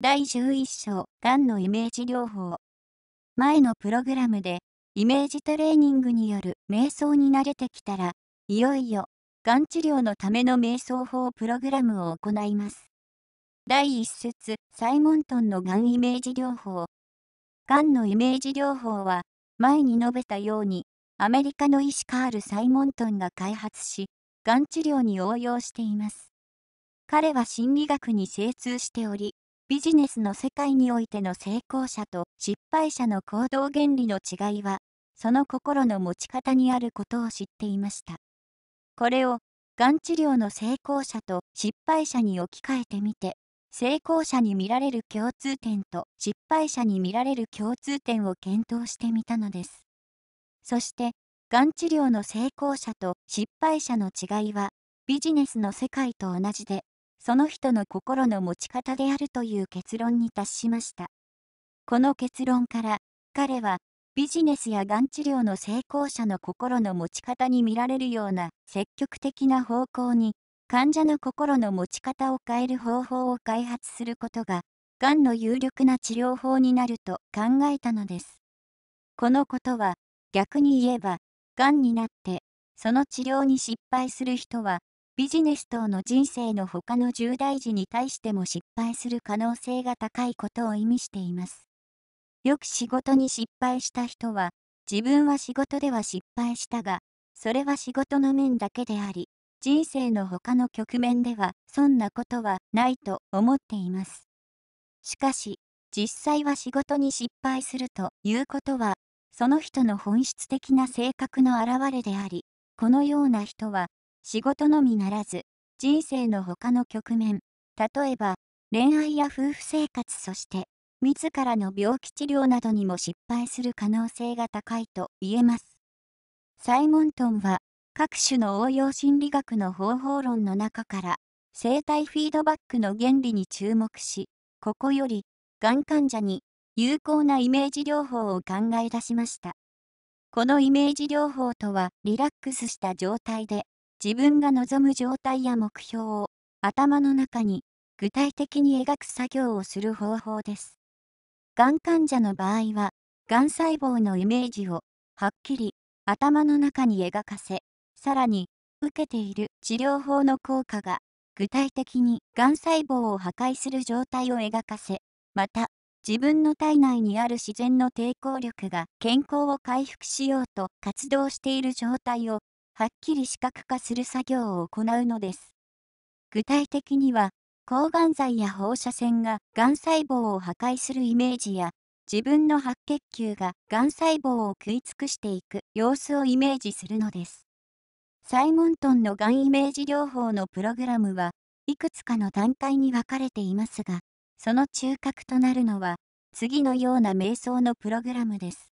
第11章、がんのイメージ療法。前のプログラムで、イメージトレーニングによる瞑想に慣れてきたら、いよいよ、がん治療のための瞑想法プログラムを行います。第1節、サイモントンのがんイメージ療法。がんのイメージ療法は、前に述べたように、アメリカの医師カール・サイモントンが開発し、がん治療に応用しています。彼は心理学に精通しており、ビジネスの世界においての成功者と失敗者の行動原理の違いは、その心の持ち方にあることを知っていました。これを、がん治療の成功者と失敗者に置き換えてみて、成功者に見られる共通点と失敗者に見られる共通点を検討してみたのです。そして、がん治療の成功者と失敗者の違いは、ビジネスの世界と同じで、その人の心の持ち方であるという結論に達しました。この結論から彼はビジネスやがん治療の成功者の心の持ち方に見られるような積極的な方向に患者の心の持ち方を変える方法を開発することががんの有力な治療法になると考えたのです。このことは逆に言えばがんになってその治療に失敗する人はビジネス等の人生の他の重大事に対しても失敗する可能性が高いことを意味しています。よく仕事に失敗した人は、自分は仕事では失敗したが、それは仕事の面だけであり、人生の他の局面ではそんなことはないと思っています。しかし、実際は仕事に失敗するということは、その人の本質的な性格の表れであり、このような人は仕事のみならず、人生の他の局面、例えば、恋愛や夫婦生活そして、自らの病気治療などにも失敗する可能性が高いと言えます。サイモントンは、各種の応用心理学の方法論の中から、生体フィードバックの原理に注目し、ここより、がん患者に有効なイメージ療法を考え出しました。このイメージ療法とは、リラックスした状態で、自分が望む状態や目標を頭の中に具体的に描く作業をする方法です。がん患者の場合は、がん細胞のイメージをはっきり頭の中に描かせ、さらに受けている治療法の効果が具体的にがん細胞を破壊する状態を描かせ、また自分の体内にある自然の抵抗力が健康を回復しようと活動している状態をはっきり視覚化する作業を行うのです。具体的には、抗がん剤や放射線ががん細胞を破壊するイメージや、自分の白血球ががん細胞を食い尽くしていく様子をイメージするのです。サイモントンのがんイメージ療法のプログラムはいくつかの段階に分かれていますが、その中核となるのは、次のような瞑想のプログラムです。